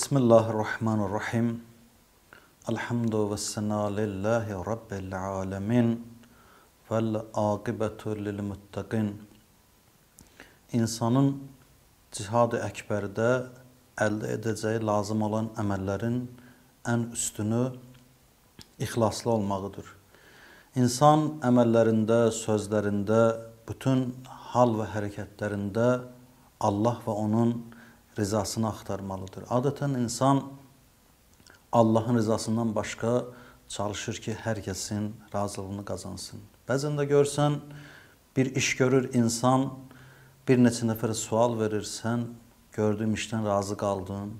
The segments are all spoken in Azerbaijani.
بسم الله الرحمن الرحيم الحمد والثناء لله رب العالمين والعاقبة للمتقين İnsanın cihad-ı əkbərdə əldə edəcəyi lazım olan əməllərin ən üstünü ixlaslı olmağıdır. İnsan əməllərində, sözlərində, bütün hal və hərəkətlərində Allah və onun rızasını axtarmalıdır. Adətən insan Allahın rızasından başqa çalışır ki, hər kəsin razılığını qazansın. Bəzən də görsən bir iş görür insan, bir neçə nəfərə sual verirsən, gördüyüm işdən razı qaldım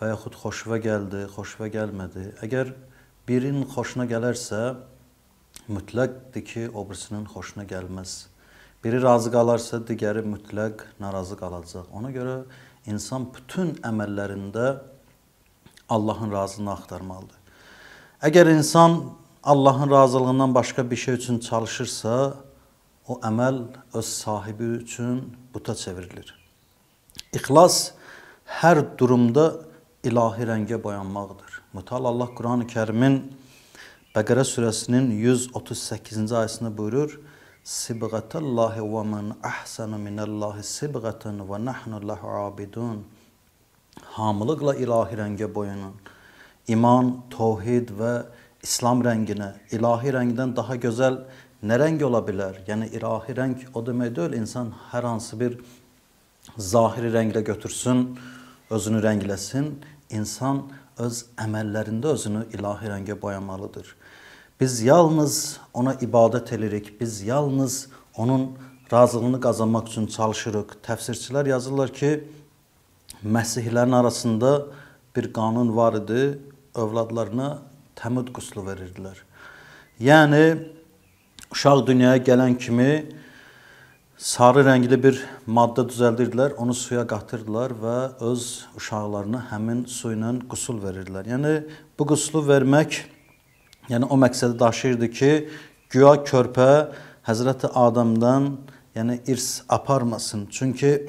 və yaxud xoşuna gəldi, xoşuna gəlmədi. Əgər birinin xoşuna gələrsə, mütləqdir ki, o birisinin xoşuna gəlməz. Biri razı qalarsa, digəri mütləq narazı qalacaq. Ona görə insan bütün əməllərində Allahın razılığını axtarmalıdır. Əgər insan Allahın razılığından başqa bir şey üçün çalışırsa, o əməl öz sahibi üçün buta çevrilir. İxlas hər durumda ilahi rəngə boyanmaqdır. Mütal Allah Qurani-Kərimin Bəqərə surəsinin 138-ci ayəsində buyurur: صبغة الله ومن أحسن من الله صبغة və nahnu lahu abidun hamılıqla ilahi rəngə boyanan iman, tohid və İslam rənginə, ilahi rəngdən daha gözəl nə rəng ola bilər? Yəni ilahi rəng o demək deyil, insan hər hansı bir zahiri rənglə götürsün, özünü rəngləsin. İnsan öz əməllərində özünü ilahi rəngə boyamalıdır. Biz yalnız ona ibadət edirik. Biz yalnız onun razılığını qazanmaq üçün çalışırıq. Təfsirçilər yazırlar ki, məsihlərin arasında bir qanun var idi. Övladlarına təmid quslu verirdilər. Yəni uşaq dünyaya gələn kimi sarı rəngli bir maddə düzəldirdilər, onu suya qatırdılar və öz uşaqlarına həmin su ilə qusul verirdilər. Yəni bu quslu vermək Yəni o məqsədi daşıyırdı ki, güya körpə Həzrəti Adəmdən, yəni irs aparmasın. Çünki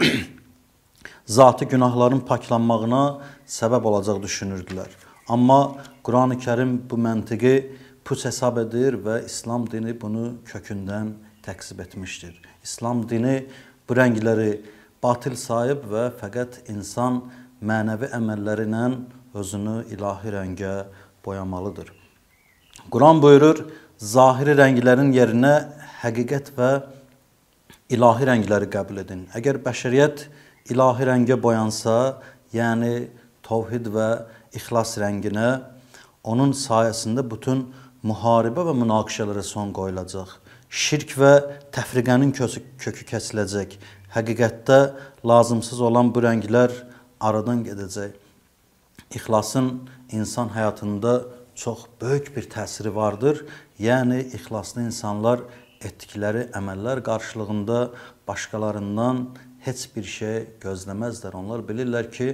zati günahların paklanmağına səbəb olacaq düşünürdülər. Amma Qurani-Kərim bu məntiqi puç hesab edir və İslam dini bunu kökündən təksib etmişdir. İslam dini bu rəngləri batil sayıb və fəqət insan mənəvi əməlləri ilə özünü ilahi rəngə boyamalıdır. Quran buyurur, zahiri rənglərin yerinə həqiqət və ilahi rəngləri qəbul edin. Əgər bəşəriyyət ilahi rəngə boyansa, yəni təvhid və ixlas rənginə, onun sayəsində bütün müharibə və münaqişələrə son qoyulacaq. Şirk və təfriqənin kökü kəsiləcək. Həqiqətdə lazımsız olan bu rənglər aradan gedəcək. İxlasın insan həyatında çox böyük bir təsiri vardır. Yəni ixlaslı insanlar etdikləri əməllər qarşılığında başqalarından heç bir şey gözləməzlər. Onlar bilirlər ki,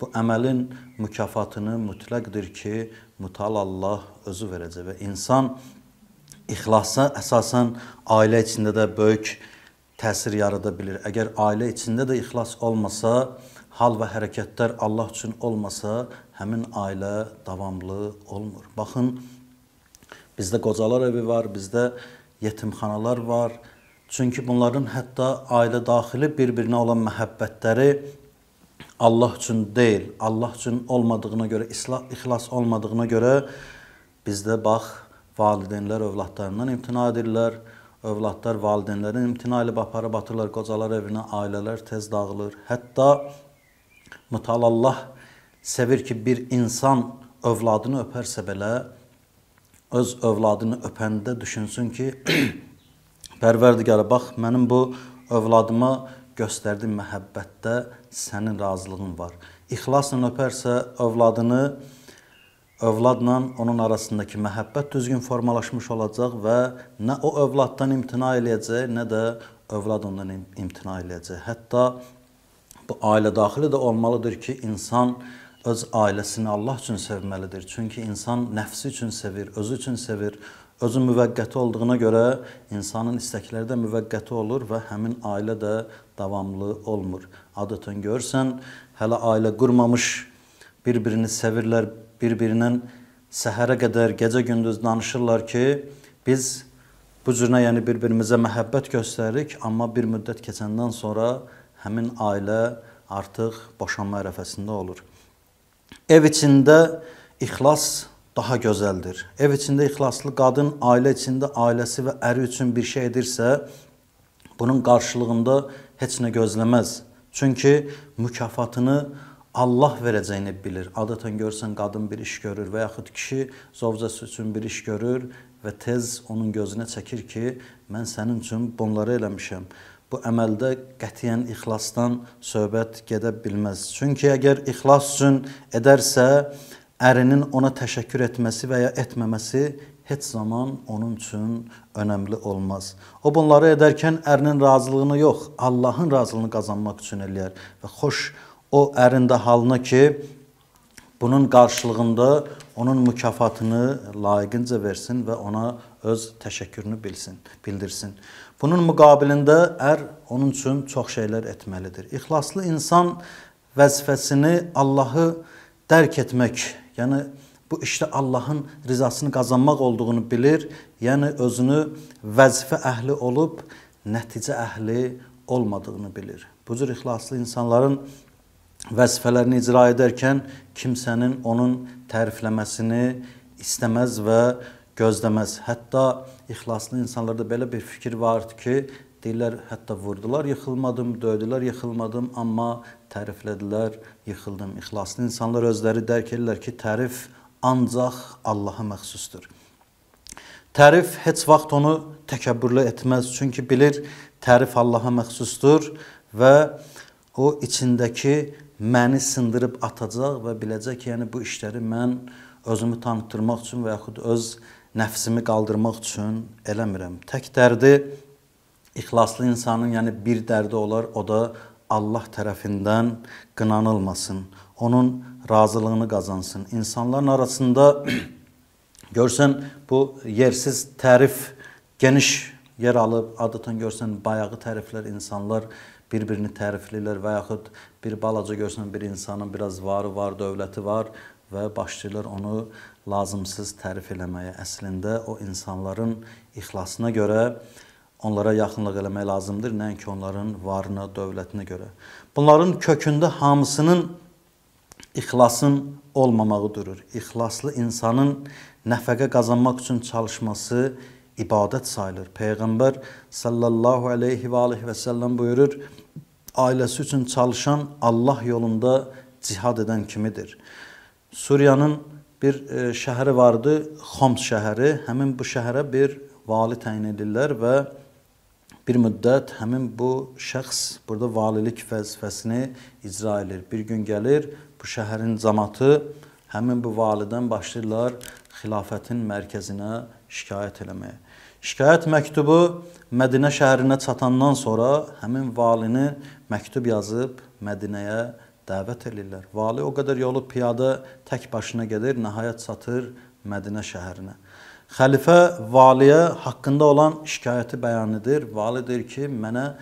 bu əməlin mükafatını mütləqdir ki, mütal Allah özü verəcək və insan ixlasa əsasən ailə içində də böyük təsir yarada bilir. Əgər ailə içində də ixlas olmasa, hal və hərəkətlər Allah üçün olmasa, həmin ailə davamlı olmur. Baxın, bizdə qocalar evi var, bizdə yetimxanalar var. Çünki bunların hətta ailə daxili bir-birinə olan məhəbbətləri Allah üçün deyil, Allah üçün olmadığına görə, islah, ixlas olmadığına görə bizdə bax, valideynlər övladlarından imtina edirlər. Övladlar valideynlərin imtina ilə aparıb atırlar qocalar evinə, ailələr tez dağılır. Hətta Mütəallah sevir ki, bir insan övladını öpərsə belə öz övladını öpəndə düşünsün ki, Pərverdigara bax, mənim bu övladıma göstərdiyim məhəbbətdə sənin razılığın var. İxlasla öpərsə övladını övladla onun arasındakı məhəbbət düzgün formalaşmış olacaq və nə o övladdan imtina eləyəcək, nə də övlad ondan imtina eləyəcək. Hətta Bu ailə daxili də olmalıdır ki, insan öz ailəsini Allah üçün sevməlidir. Çünki insan nəfsi üçün sevir, özü üçün sevir. Özü müvəqqəti olduğuna görə insanın istəkləri də müvəqqəti olur və həmin ailə də davamlı olmur. Adətən görsən, hələ ailə qurmamış bir-birini sevirlər, bir-birindən səhərə qədər gecə-gündüz danışırlar ki, biz bu cürünə yəni bir-birimizə məhəbbət göstəririk, amma bir müddət keçəndən sonra həmin ailə artıq boşanma ərəfəsində olur. Ev içində ixlas daha gözəldir. Ev içində ixlaslı qadın ailə içində ailəsi və əri üçün bir şey edirsə, bunun qarşılığında heç nə gözləməz. Çünki mükafatını Allah verəcəyini bilir. Adətən görsən qadın bir iş görür və yaxud kişi zovcası üçün bir iş görür və tez onun gözünə çəkir ki, mən sənin üçün bunları eləmişəm bu əməldə qətiyyən ixlasdan söhbət gedə bilməz. Çünki əgər ixlas üçün edərsə, ərinin ona təşəkkür etməsi və ya etməməsi heç zaman onun üçün önəmli olmaz. O bunları edərkən ərinin razılığını yox, Allahın razılığını qazanmaq üçün eləyər və xoş o ərin də halına ki, bunun qarşılığında onun mükafatını layiqincə versin və ona öz təşəkkürünü bilsin, bildirsin. Bunun müqabilində ər onun üçün çox şeylər etməlidir. İxlaslı insan vəzifəsini Allahı dərk etmək, yəni bu işdə Allahın rizasını qazanmaq olduğunu bilir, yəni özünü vəzifə əhli olub nəticə əhli olmadığını bilir. Bu cür ixlaslı insanların vəzifələrini icra edərkən kimsənin onun tərifləməsini istəməz və gözləməz. Hətta ixlaslı insanlarda belə bir fikir vardı ki, deyirlər, hətta vurdular, yıxılmadım, döydülər, yıxılmadım, amma təriflədilər, yıxıldım. İxlaslı insanlar özləri dərk edirlər ki, tərif ancaq Allaha məxsusdur. Tərif heç vaxt onu təkəbbürlü etməz, çünki bilir, tərif Allaha məxsusdur və o içindəki məni sındırıb atacaq və biləcək ki, yəni bu işləri mən özümü tanıtdırmaq üçün və yaxud öz təriflərini nəfsimi qaldırmaq üçün eləmirəm. Tək dərdi ixlaslı insanın, yəni bir dərdi olar, o da Allah tərəfindən qınanılmasın. Onun razılığını qazansın. İnsanların arasında görsən bu yersiz tərif geniş yer alıb, adətən görsən bayağı təriflər insanlar bir-birini tərifləyirlər və yaxud bir balaca görsən bir insanın biraz varı var, dövləti var və başlayırlar onu lazımsız tərif eləməyə. Əslində o insanların ixlasına görə onlara yaxınlıq eləmək lazımdır, nəinki onların varına, dövlətinə görə. Bunların kökündə hamısının ixlasın olmamağı durur. İxlaslı insanın nəfəqə qazanmaq üçün çalışması ibadət sayılır. Peyğəmbər sallallahu əleyhi və alihi və səlləm buyurur: "Ailəsi üçün çalışan Allah yolunda cihad edən kimidir." Suriyanın bir e, şəhəri vardı, Xoms şəhəri. Həmin bu şəhərə bir vali təyin edirlər və bir müddət həmin bu şəxs burada valilik vəzifəsini icra edir. Bir gün gəlir bu şəhərin cəmaatı həmin bu validən başlayırlar xilafətin mərkəzinə şikayət eləməyə. Şikayət məktubu Mədinə şəhərinə çatandan sonra həmin valini məktub yazıb Mədinəyə dəvət elirlər. Vali o qədər yolu piyada tək başına gedir, nəhayət çatır Mədinə şəhərinə. Xəlifə valiyə haqqında olan şikayəti bəyan edir. Vali deyir ki, mənə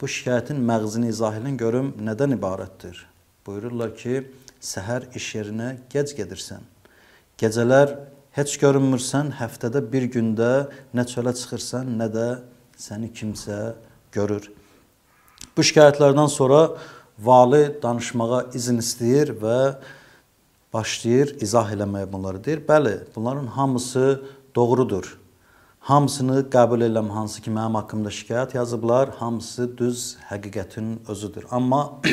bu şikayətin məğzini izah edin görüm nədən ibarətdir. Buyururlar ki, səhər iş yerinə gec gedirsən. Gecələr Heç görünmürsən həftədə bir gündə nə çölə çıxırsan, nə də səni kimsə görür. Bu şikayətlərdən sonra vali danışmağa izin istəyir və başlayır izah eləməyə bunları. Deyir, bəli, bunların hamısı doğrudur. Hamısını qəbul eləm, hansı ki mənim haqqımda şikayət yazıblar, hamısı düz həqiqətin özüdür. Amma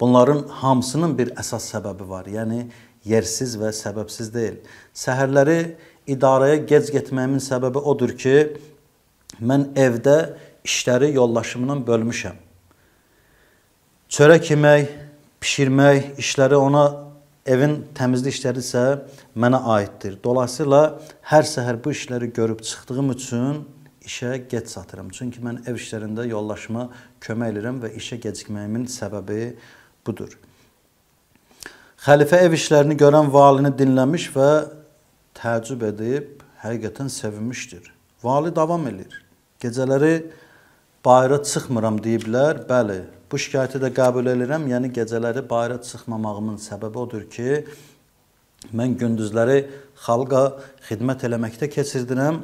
bunların hamısının bir əsas səbəbi var. Yəni yersiz və səbəbsiz deyil. Səhərləri idarəyə gec getməyimin səbəbi odur ki, mən evdə işləri yollaşımından bölmüşəm. Çörək yemək, bişirmək işləri ona evin təmizlik işləri isə mənə aiddir. Dolayısıyla hər səhər bu işləri görüb çıxdığım üçün işə gec çatıram. Çünki mən ev işlərində yollaşma kömək edirəm və işə gecikməyimin səbəbi budur. Xəlifə ev işlərini görən valini dinləmiş və təəccüb edib, həqiqətən sevinmişdir. Vali davam edir. Gecələri bayıra çıxmıram deyiblər. Bəli, bu şikayəti də qəbul edirəm. Yəni gecələri bayıra çıxmamağımın səbəbi odur ki, mən gündüzləri xalqa xidmət eləməkdə keçirdirəm.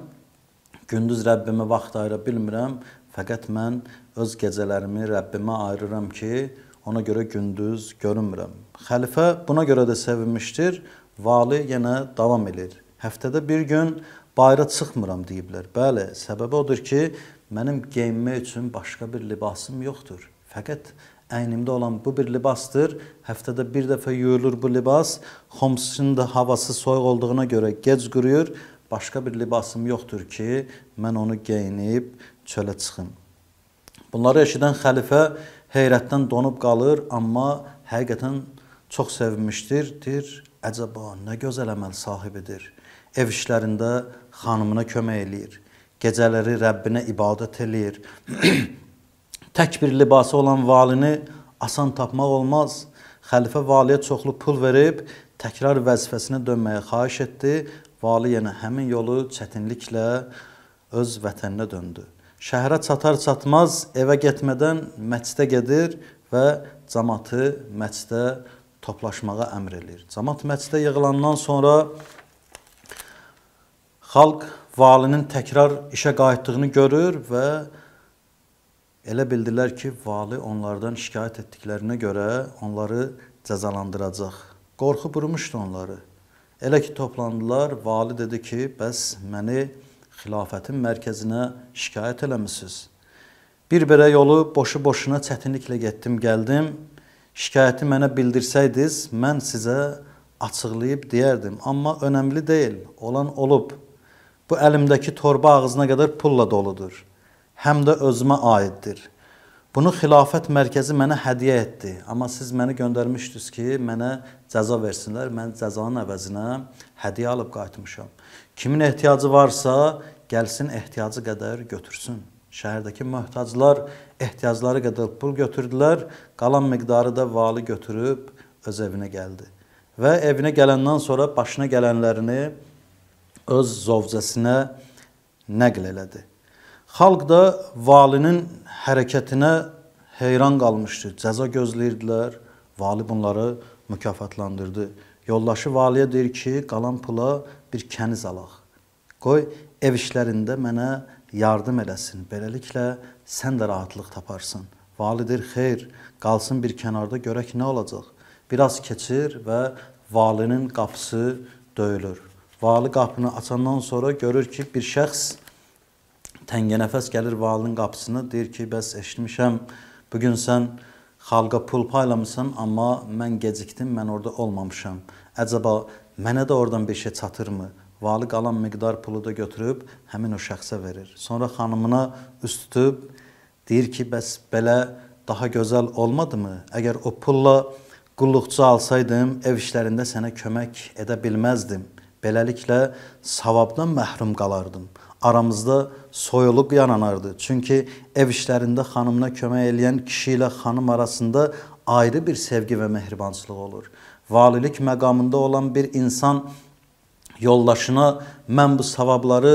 Gündüz Rəbbimə vaxt ayıra bilmirəm, fəqət mən öz gecələrimi Rəbbimə ayırıram ki, ona görə gündüz görünmürəm. Xəlifə buna görə də sevinmişdir. Vali yenə davam edir. Həftədə bir gün bayıra çıxmıram deyiblər. Bəli, səbəbi odur ki, mənim geyinmək üçün başqa bir libasım yoxdur. Fəqət əynimdə olan bu bir libasdır. Həftədə bir dəfə yuyulur bu libas. Xomsun da havası soyuq olduğuna görə gec quruyur. Başqa bir libasım yoxdur ki, mən onu geyinib çölə çıxım. Bunları eşidən xəlifə heyrətdən donub qalır, amma həqiqətən çox sevmişdir, deyir, əcəba nə gözəl əməl sahibidir. Ev işlərində xanımına kömək eləyir. Gecələri Rəbbinə ibadət eləyir. Tək bir libası olan valini asan tapmaq olmaz. Xəlifə valiyə çoxlu pul verib təkrar vəzifəsinə dönməyə xahiş etdi. Vali yenə həmin yolu çətinliklə öz vətəninə döndü. Şəhərə çatar çatmaz evə getmədən məscidə gedir və cəmaatı məscidə toplaşmağa əmr eləyir. Cəmat məscidə yığılandan sonra xalq valinin təkrar işə qayıtdığını görür və elə bildilər ki, vali onlardan şikayət etdiklərinə görə onları cəzalandıracaq. Qorxu bürümüşdü onları. Elə ki toplandılar, vali dedi ki, bəs məni xilafətin mərkəzinə şikayət eləmisiniz. Bir belə yolu boşu-boşuna çətinliklə getdim, gəldim şikayəti mənə bildirsəydiniz, mən sizə açıqlayıb deyərdim. Amma önəmli deyil, olan olub. Bu əlimdəki torba ağzına qədər pulla doludur. Həm də özümə aiddir. Bunu xilafət mərkəzi mənə hədiyyə etdi. Amma siz məni göndərmişdiniz ki, mənə cəza versinlər. Mən cəzanın əvəzinə hədiyyə alıb qayıtmışam. Kimin ehtiyacı varsa, gəlsin ehtiyacı qədər götürsün. Şəhərdəki möhtaclar ehtiyacları qədər pul götürdülər, qalan miqdarı da vali götürüb öz evinə gəldi. Və evinə gələndən sonra başına gələnlərini öz zovcəsinə nəql elədi. Xalq da valinin hərəkətinə heyran qalmışdı. Cəza gözləyirdilər. Vali bunları mükafatlandırdı. Yoldaşı valiyə deyir ki, qalan pula bir kəniz alaq. Qoy ev işlərində mənə yardım eləsin. Beləliklə sən də rahatlıq taparsan. Validir xeyr, qalsın bir kənarda görək nə olacaq. Biraz keçir və valinin qapısı döyülür. Vali qapını açandan sonra görür ki, bir şəxs təngənəfəs gəlir valinin qapısına, deyir ki, bəs eşitmişəm, bu gün sən xalqa pul paylamısan, amma mən gecikdim, mən orada olmamışam. Əcəba mənə də oradan bir şey çatırmı? vali qalan miqdar pulu da götürüb həmin o şəxsə verir. Sonra xanımına üst tutub deyir ki, bəs belə daha gözəl olmadımı? Əgər o pulla qulluqçu alsaydım, ev işlərində sənə kömək edə bilməzdim. Beləliklə savabdan məhrum qalardım. Aramızda soyuluq yaranardı. Çünki ev işlərində xanımına kömək edən kişi ilə xanım arasında ayrı bir sevgi və mehribançılıq olur. Valilik məqamında olan bir insan yoldaşına mən bu savabları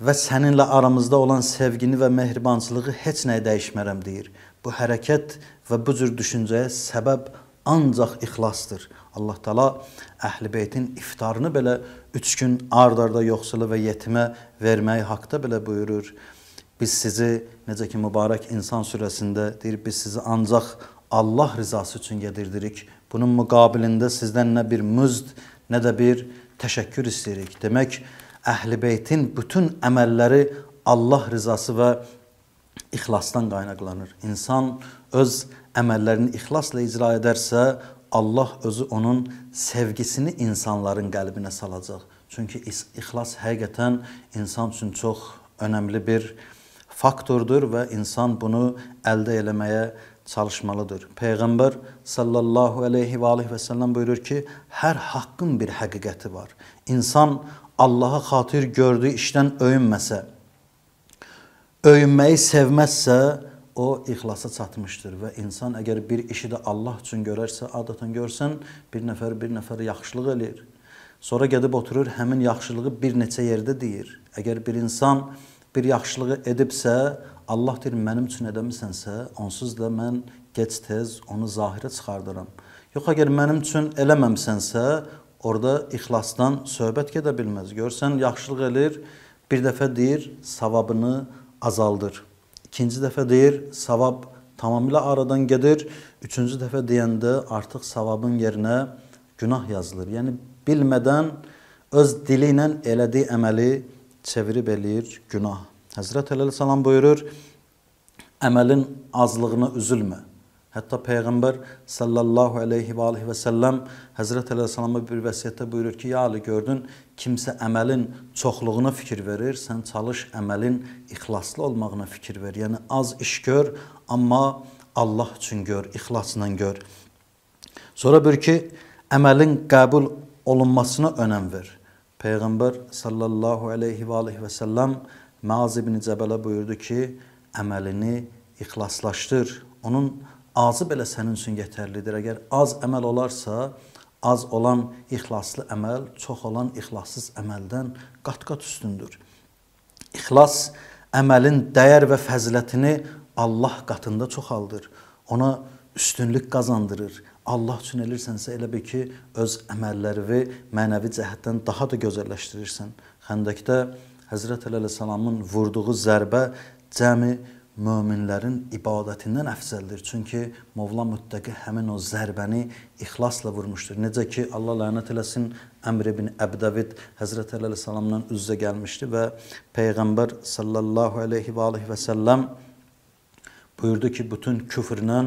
və səninlə aramızda olan sevgini və mehribançılığı heç nəyə dəyişmərəm deyir. Bu hərəkət və bu cür düşüncəyə səbəb ancaq ixlasdır. Allah Taala Əhlibeytin iftarını belə 3 gün ard-arda yoxsula və yetimə verməyi haqqda belə buyurur. Biz sizi necə ki mübarək İnsan surəsində deyir, biz sizi ancaq Allah rızası üçün yedirdirik. Bunun müqabilində sizdən nə bir müzd, nə də bir təşəkkür istəyirik. Demək, Əhlibeytin bütün əməlləri Allah rızası və ixlasdan qaynaqlanır. İnsan öz əməllərini ixlasla icra edərsə, Allah özü onun sevgisini insanların qəlbinə salacaq. Çünki ixlas həqiqətən insan üçün çox önəmli bir faktordur və insan bunu əldə eləməyə çalışmalıdır. Peyğəmbər sallallahu əleyhi və alihi və səlləm buyurur ki, hər haqqın bir həqiqəti var. İnsan Allaha xatir gördüyü işdən öyünməsə, öyünməyi sevməzsə, o ixlasa çatmışdır və insan əgər bir işi də Allah üçün görərsə, adətən görsən, bir nəfər bir nəfərə yaxşılıq eləyir. Sonra gedib oturur, həmin yaxşılığı bir neçə yerdə deyir. Əgər bir insan bir yaxşılığı edibsə, Allah deyir, mənim üçün edəmisənsə, onsuz da mən gec-tez onu zahirə çıxardıram. Yox, əgər mənim üçün eləməmsənsə, orada ixlasdan söhbət gedə bilməz. Görsən, yaxşılıq eləyir, bir dəfə deyir, savabını azaldır. İkinci dəfə deyir, savab tamamilə aradan gedir. Üçüncü dəfə deyəndə artıq savabın yerinə günah yazılır. Yəni bilmədən öz dili ilə elədiyi əməli çevirib eləyir günah. Həzrət Əleyhissalam buyurur: "Əməlin azlığına üzülmə." Hətta Peyğəmbər sallallahu əleyhi və alihi və səlləm Həzrət Əleyhissalama bir vəsiyyətdə buyurur ki, "Ya Ali, gördün, kimsə əməlin çoxluğuna fikir verir, sən çalış əməlin ixlaslı olmağına fikir ver. Yəni az iş gör, amma Allah üçün gör, ixlasla gör." Sonra bir ki, əməlin qəbul olunmasına önəm ver. Peyğəmbər sallallahu əleyhi və alihi və səlləm Maaz ibn Cəbələ buyurdu ki, əməlini ixlaslaşdır. Onun azı belə sənin üçün yetərlidir. Əgər az əməl olarsa, az olan ixlaslı əməl çox olan ixlassız əməldən qat-qat üstündür. İxlas əməlin dəyər və fəzilətini Allah qatında çoxaldır. Ona üstünlük qazandırır. Allah üçün eləyirsənsə elə bil ki, öz əməllərini mənəvi cəhətdən daha da gözəlləşdirirsən. Xəndəkdə Həzrət Əleyhissalamın vurduğu zərbə cəmi möminlərin ibadətindən əfzəldir. Çünki Mövla müttəqi həmin o zərbəni ixlasla vurmuşdur. Necə ki Allah lənət eləsin Əmr ibn Əbdəvid Həzrət Əleyhissalamdan üz-üzə gəlmişdi və peyğəmbər sallallahu əleyhi və alihi və səlləm buyurdu ki, bütün küfrlə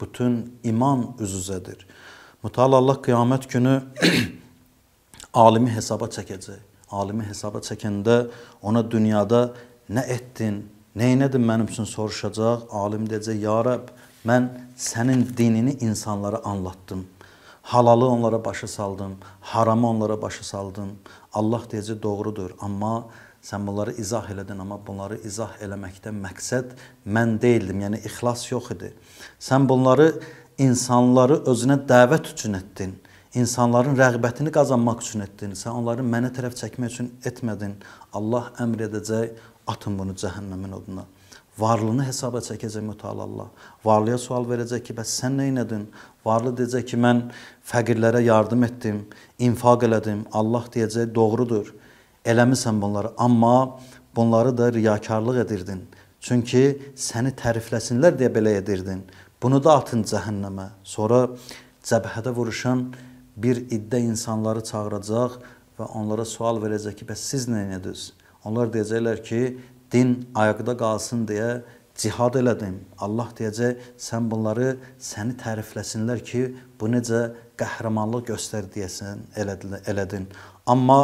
bütün iman üz-üzədir. Mütəala Allah qiyamət günü alimi hesaba çəkəcək alimi hesaba çəkəndə ona dünyada nə etdin, nə etdin mənim üçün soruşacaq. Alim deyəcək: "Ya Rəbb, mən sənin dinini insanlara anlattım. Halalı onlara başa saldım, haramı onlara başa saldım. Allah deyəcək: "Doğrudur, amma Sən bunları izah elədin, amma bunları izah eləməkdən məqsəd mən deyildim, yəni ixlas yox idi. Sən bunları insanları özünə dəvət üçün etdin insanların rəğbətini qazanmaq üçün etdin, sən onları mənə tərəf çəkmək üçün etmədin. Allah əmr edəcək, atın bunu cəhənnəmin oduna. Varlığını hesaba çəkəcək mütəala Allah. Varlıya sual verəcək ki, bəs sən nə edin? Varlı deyəcək ki, mən fəqirlərə yardım etdim, infaq elədim. Allah deyəcək, doğrudur. Eləmisən bunları, amma bunları da riyakarlıq edirdin. Çünki səni tərifləsinlər deyə belə edirdin. Bunu da atın cəhənnəmə. Sonra cəbhədə vuruşan bir iddə insanları çağıracaq və onlara sual verəcək ki, bəs siz nə edirsiniz? Onlar deyəcəklər ki, din ayaqda qalsın deyə cihad elədim. Allah deyəcək, sən bunları səni tərifləsinlər ki, bu necə qəhrəmanlıq göstərdiyəsən elədin. Amma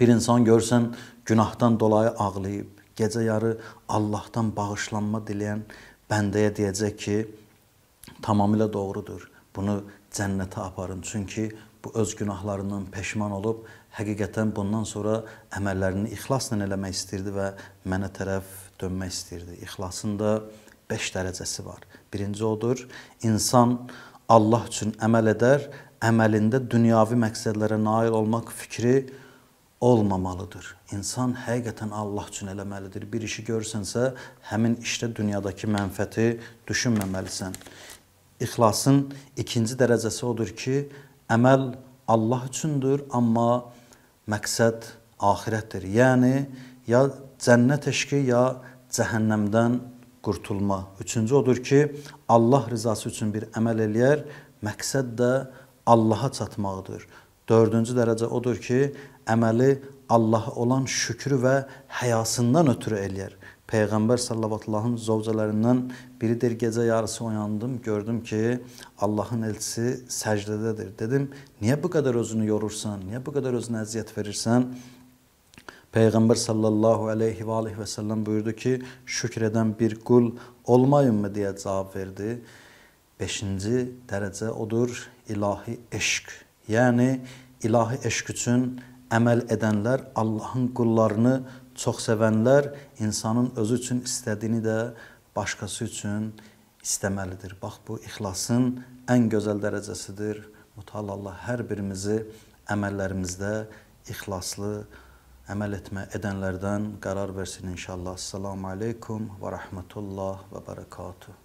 bir insan görsən günahdan dolayı ağlayıb, gecə yarı Allahdan bağışlanma diləyən bəndəyə deyəcək ki, tamamilə doğrudur. Bunu cənnətə aparın. Çünki bu öz günahlarından peşman olub, həqiqətən bundan sonra əməllərini ixlasla eləmək istirdi və mənə tərəf dönmək istirdi. İxlasın da 5 dərəcəsi var. Birinci odur, insan Allah üçün əməl edər, əməlində dünyavi məqsədlərə nail olmaq fikri olmamalıdır. İnsan həqiqətən Allah üçün eləməlidir. Bir işi görsənsə, həmin işdə dünyadakı mənfəti düşünməməlisən. İxlasın ikinci dərəcəsi odur ki, əməl Allah üçündür, amma məqsəd axirətdir. Yəni ya cənnət eşqi, ya cəhənnəmdən qurtulma. Üçüncü odur ki, Allah rızası üçün bir əməl eləyər, məqsəd də Allaha çatmaqdır. Dördüncü dərəcə odur ki, əməli Allah olan şükrü və həyasından ötürü eləyər. Peyğəmbər sallallahın zövcələrindən biridir. Gecə yarısı oyandım, gördüm ki, Allahın elçisi səcdədədir. Dedim, niyə bu qədər özünü yorursan? Niyə bu qədər özünə əziyyət verirsən? Peyğəmbər sallallahu əleyhi və alihi və səlləm buyurdu ki, şükr edən bir qul olmayınmı deyə cavab verdi. 5-ci dərəcə odur ilahi eşq. Yəni ilahi eşq üçün əməl edənlər Allahın qullarını çox sevənlər insanın özü üçün istədiyini də başqası üçün istəməlidir. Bax bu ixlasın ən gözəl dərəcəsidir. Mutallalla hər birimizi əməllərimizdə ixlaslı əməl etmə edənlərdən qərar versin inşallah. Assalamu alaykum və rahmetullah və bərəkatuh.